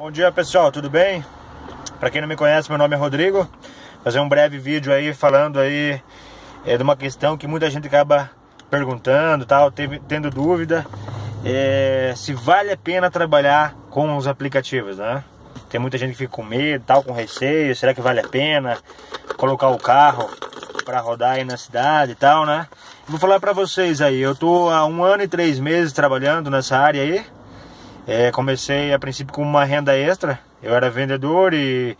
Bom dia pessoal, tudo bem? Para quem não me conhece, meu nome é Rodrigo. Vou fazer um breve vídeo aí falando aí é, de uma questão que muita gente acaba perguntando, tal, teve, tendo dúvida, é, se vale a pena trabalhar com os aplicativos, né? Tem muita gente que fica com medo, tal, com receio, será que vale a pena colocar o carro para rodar aí na cidade e tal, né? Vou falar para vocês aí, eu tô há um ano e três meses trabalhando nessa área aí. É, comecei a princípio com uma renda extra, eu era vendedor e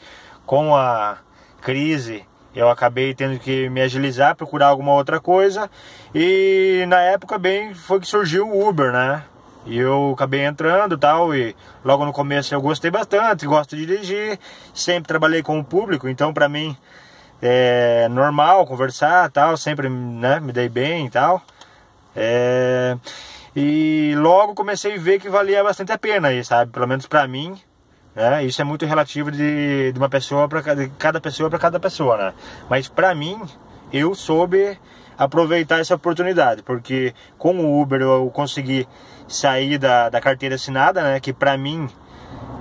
com a crise eu acabei tendo que me agilizar, procurar alguma outra coisa. E na época bem foi que surgiu o Uber, né? E eu acabei entrando tal, e logo no começo eu gostei bastante, gosto de dirigir, sempre trabalhei com o público, então para mim é normal conversar tal, sempre né, me dei bem e tal. É... E logo comecei a ver que valia bastante a pena aí, sabe? Pelo menos para mim, né? Isso é muito relativo de, de uma pessoa para cada, pessoa para cada pessoa, né? Mas para mim, eu soube aproveitar essa oportunidade, porque com o Uber eu consegui sair da, da carteira assinada, né? Que para mim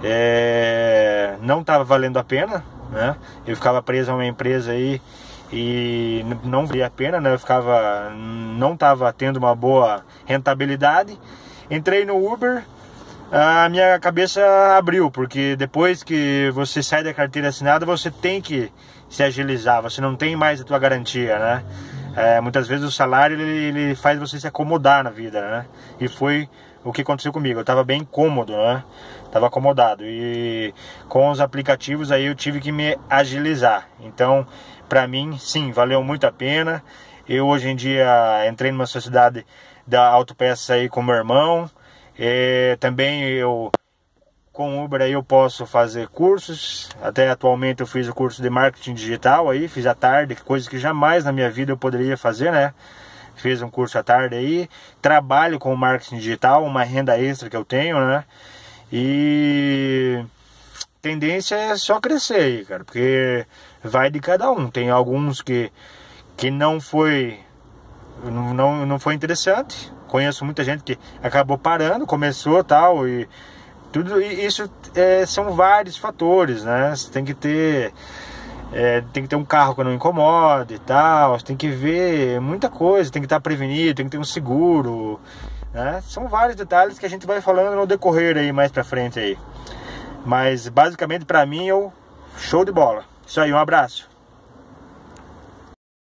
é, não estava valendo a pena, né? Eu ficava preso a uma empresa aí e não valia a pena, né? Eu ficava, não estava tendo uma boa rentabilidade. Entrei no Uber, a minha cabeça abriu, porque depois que você sai da carteira assinada, você tem que se agilizar, você não tem mais a tua garantia, né? É, muitas vezes o salário ele, ele, faz você se acomodar na vida, né? E foi o que aconteceu comigo. Eu estava bem cômodo, né? estava acomodado e com os aplicativos aí eu tive que me agilizar. Então, para mim, sim, valeu muito a pena. Eu hoje em dia entrei numa sociedade da autopeça aí com meu irmão. E, também eu com o Uber aí eu posso fazer cursos. Até atualmente eu fiz o curso de marketing digital aí, fiz à tarde, coisa que jamais na minha vida eu poderia fazer, né? Fiz um curso à tarde aí, trabalho com marketing digital, uma renda extra que eu tenho, né? E tendência é só crescer aí, cara, porque vai de cada um. Tem alguns que que não foi não, não foi interessante. Conheço muita gente que acabou parando, começou tal e tudo isso é, são vários fatores, né? Você tem que ter é, tem que ter um carro que não incomode e tal, você tem que ver muita coisa, tem que estar prevenido, tem que ter um seguro, né? São vários detalhes que a gente vai falando no decorrer aí mais para frente aí. Mas basicamente para mim eu show de bola. Isso aí, um abraço.